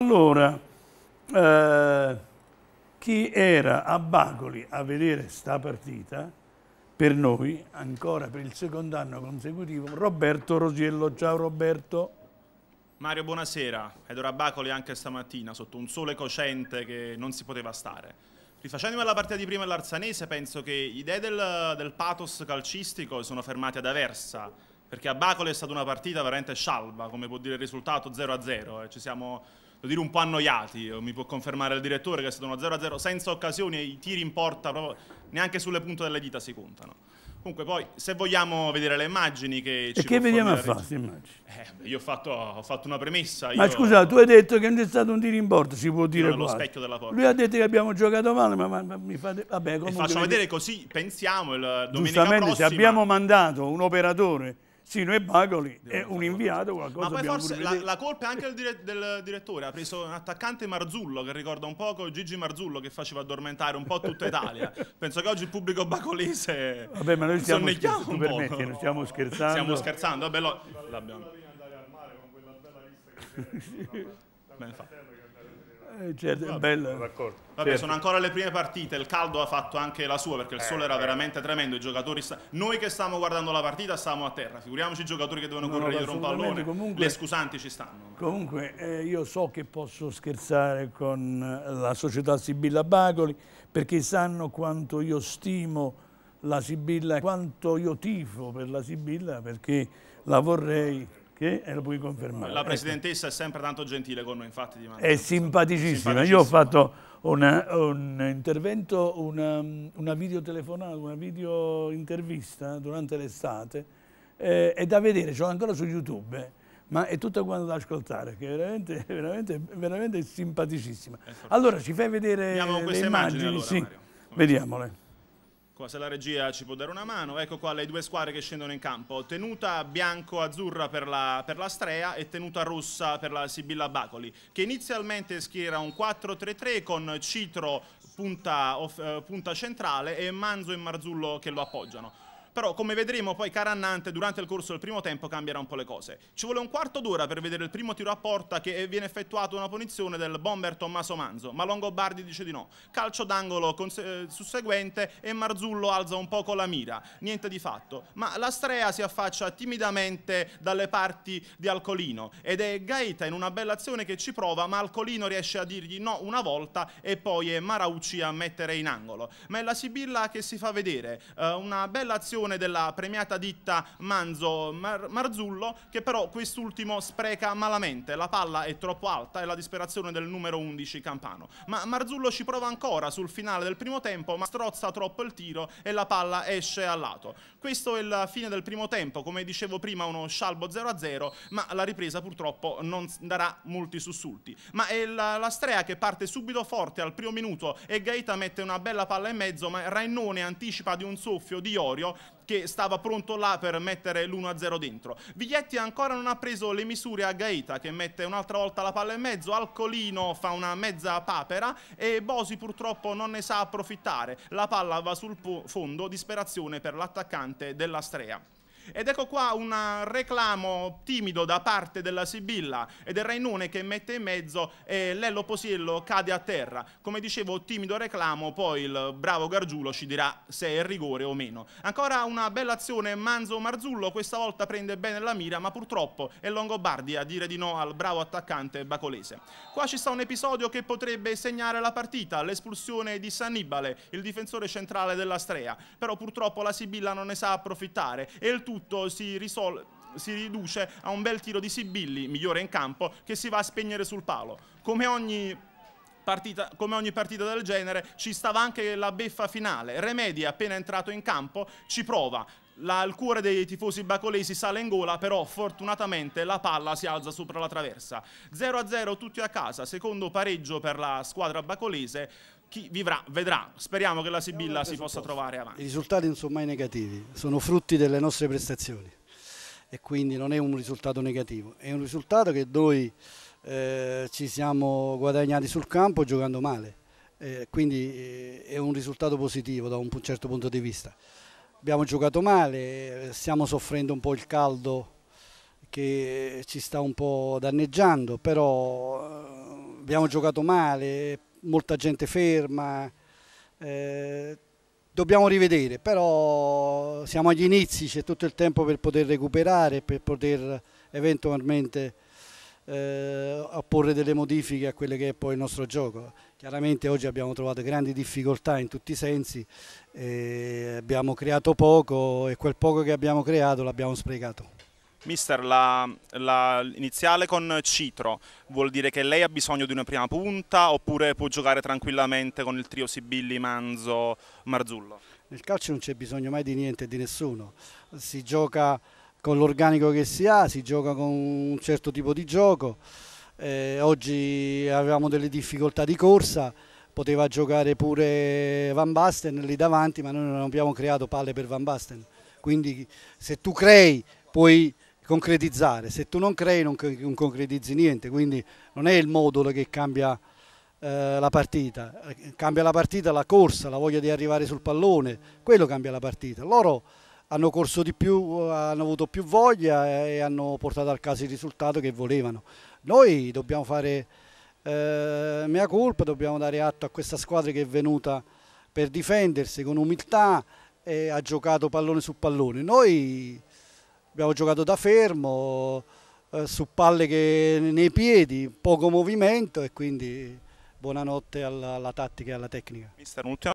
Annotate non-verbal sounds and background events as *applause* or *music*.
Allora, eh, chi era a Bacoli a vedere sta partita, per noi, ancora per il secondo anno consecutivo, Roberto Rosiello. Ciao Roberto. Mario, buonasera. Ed ora a Bacoli anche stamattina, sotto un sole cocente che non si poteva stare. Rifacendomi alla partita di prima all'Arzanese, penso che idee del, del pathos calcistico sono fermate ad Aversa, perché a Bacoli è stata una partita veramente scialba, come può dire il risultato 0-0. Eh, ci siamo devo dire, un po' annoiati. Eh, mi può confermare il direttore che è stato uno 0-0 senza occasioni e i tiri in porta proprio neanche sulle punte delle dita si contano. Comunque poi se vogliamo vedere le immagini che ci E che vediamo a fare immagini? Eh, io ho fatto, ho fatto, una premessa. Ma io... scusa, tu hai detto che non è stato un tiro in porta, si può dire lo specchio della porta. Lui ha detto che abbiamo giocato male, ma, ma, ma mi fate... Vabbè, comunque... E faccio vedere così, pensiamo, il domenica Giustamente, se abbiamo mandato un operatore Sino e Bagoli è un inviato qualcosa. Ma poi forse la, la, colpa è anche del, del, direttore, ha preso un attaccante Marzullo che ricorda un po' Gigi Marzullo che faceva addormentare un po' tutta Italia. *laughs* Penso che oggi il pubblico bagolese Vabbè, ma noi stiamo scherz- tu permetti, non stiamo scherzando. Stiamo scherzando, vabbè, lo, l'abbiamo. Beh, infatti. Eh, certo, Vabbè, bella. Vabbè, certo. sono ancora le prime partite, il caldo ha fatto anche la sua perché il eh, sole eh, era eh. veramente tremendo, i giocatori sta... noi che stavamo guardando la partita stavamo a terra, figuriamoci i giocatori che devono no, correre dietro un pallone, comunque, le scusanti ci stanno. Comunque eh, io so che posso scherzare con eh, la società Sibilla Bagoli perché sanno quanto io stimo la Sibilla, quanto io tifo per la Sibilla perché la vorrei che lo puoi confermare. La ecco. Presidentessa è sempre tanto gentile con noi, infatti. Di è simpaticissima. simpaticissima. Io ho fatto una, un intervento, una, una videotelefonata, una videointervista durante l'estate, eh, è da vedere, ce l'ho ancora su YouTube, ma è tutta quanto da ascoltare, che è veramente, *laughs* veramente, veramente simpaticissima. Allora, ci fai vedere Andiamo le immagini? Immagini, allora, sì. Vediamole. Qua ecco, se la regia ci può dare una mano, ecco qua le due squadre che scendono in campo. Tenuta bianco-azzurra per, per la, Strea e tenuta rossa per la Sibilla Bacoli, che inizialmente schiera un 4-3-3 con Citro punta, off, eh, punta centrale e Manzo e Marzullo che lo appoggiano però come vedremo poi cara Annante durante il corso del primo tempo cambierà un po' le cose. Ci vuole un quarto d'ora per vedere il primo tiro a porta che viene effettuato una punizione del bomber Tommaso Manzo, ma Longobardi dice di no. Calcio d'angolo eh, susseguente e Marzullo alza un po' con la mira, niente di fatto, ma la Strea si affaccia timidamente dalle parti di Alcolino ed è Gaeta in una bella azione che ci prova, ma Alcolino riesce a dirgli no una volta e poi è Maraucci a mettere in angolo. Ma è la Sibilla che si fa vedere, eh, una bella azione gestione della premiata ditta Manzo Mar Marzullo che però quest'ultimo spreca malamente, la palla è troppo alta e la disperazione del numero 11 Campano. Ma Marzullo ci prova ancora sul finale del primo tempo ma strozza troppo il tiro e la palla esce a lato. Questo è il fine del primo tempo, come dicevo prima uno scialbo 0-0 ma la ripresa purtroppo non darà molti sussulti. Ma è la, la Strea che parte subito forte al primo minuto e Gaeta mette una bella palla in mezzo ma Rainone anticipa di un soffio di Orio che stava pronto là per mettere l'1-0 dentro. Viglietti ancora non ha preso le misure a Gaeta che mette un'altra volta la palla in mezzo, Alcolino fa una mezza papera e Bosi purtroppo non ne sa approfittare. La palla va sul fondo, disperazione per l'attaccante della Strea. Ed ecco qua un eh, reclamo timido da parte della Sibilla e del Rainune che mette in mezzo e eh, Lello Posiello cade a terra. Come dicevo, timido reclamo, poi il bravo Gargiulo ci dirà se è rigore o meno. Ancora una bella azione Manzo-Marzullo, questa volta prende bene la mira, ma purtroppo è Longobardi a dire di no al bravo attaccante bacolese. Qua ci sta un episodio che potrebbe segnare la partita, l'espulsione di Sannibale, il difensore centrale della Strea, però purtroppo la Sibilla non ne sa approfittare e il tutto tutto si risolve si riduce a un bel tiro di Sibilli, migliore in campo, che si va a spegnere sul palo. Come ogni Partita, come ogni partita del genere, ci stava anche la beffa finale. Remedi, appena entrato in campo, ci prova, la, il cuore dei tifosi bacolesi sale in gola, però fortunatamente la palla si alza sopra la traversa. 0-0 tutti a casa, secondo pareggio per la squadra bacolese. Chi vivrà vedrà, speriamo che la Sibilla si possa trovare avanti. I risultati non sono mai negativi, sono frutti delle nostre prestazioni e quindi non è un risultato negativo, è un risultato che noi eh, ci siamo guadagnati sul campo giocando male, eh, quindi eh, è un risultato positivo da un certo punto di vista abbiamo giocato male, stiamo soffrendo un po' il caldo che ci sta un po' danneggiando, però eh, abbiamo giocato male, molta gente ferma, eh, dobbiamo rivedere, però siamo agli inizi, c'è tutto il tempo per poter recuperare, per poter eventualmente eh, apporre delle modifiche a quello che è poi il nostro gioco. Chiaramente oggi abbiamo trovato grandi difficoltà in tutti i sensi, eh, abbiamo creato poco e quel poco che abbiamo creato l'abbiamo sprecato. Mister, l'iniziale con Citro vuol dire che lei ha bisogno di una prima punta oppure può giocare tranquillamente con il trio Sibilli, Manzo, Marzullo? Nel calcio non c'è bisogno mai di niente e di nessuno, si gioca con l'organico che si ha, si gioca con un certo tipo di gioco. Eh, oggi avevamo delle difficoltà di corsa, poteva giocare pure Van Basten lì davanti, ma noi non abbiamo creato palle per Van Basten. Quindi se tu crei puoi concretizzare, se tu non crei non, non concretizzi niente, quindi non è il modulo che cambia eh, la partita, eh, cambia la partita la corsa, la voglia di arrivare sul pallone, quello cambia la partita. Loro hanno corso di più, hanno avuto più voglia e hanno portato al caso il risultato che volevano. Noi dobbiamo fare eh, mea colpa, dobbiamo dare atto a questa squadra che è venuta per difendersi con umiltà e ha giocato pallone su pallone. Noi abbiamo giocato da fermo, eh, su palle che nei piedi, poco movimento e quindi buonanotte alla, alla tattica e alla tecnica. Mister,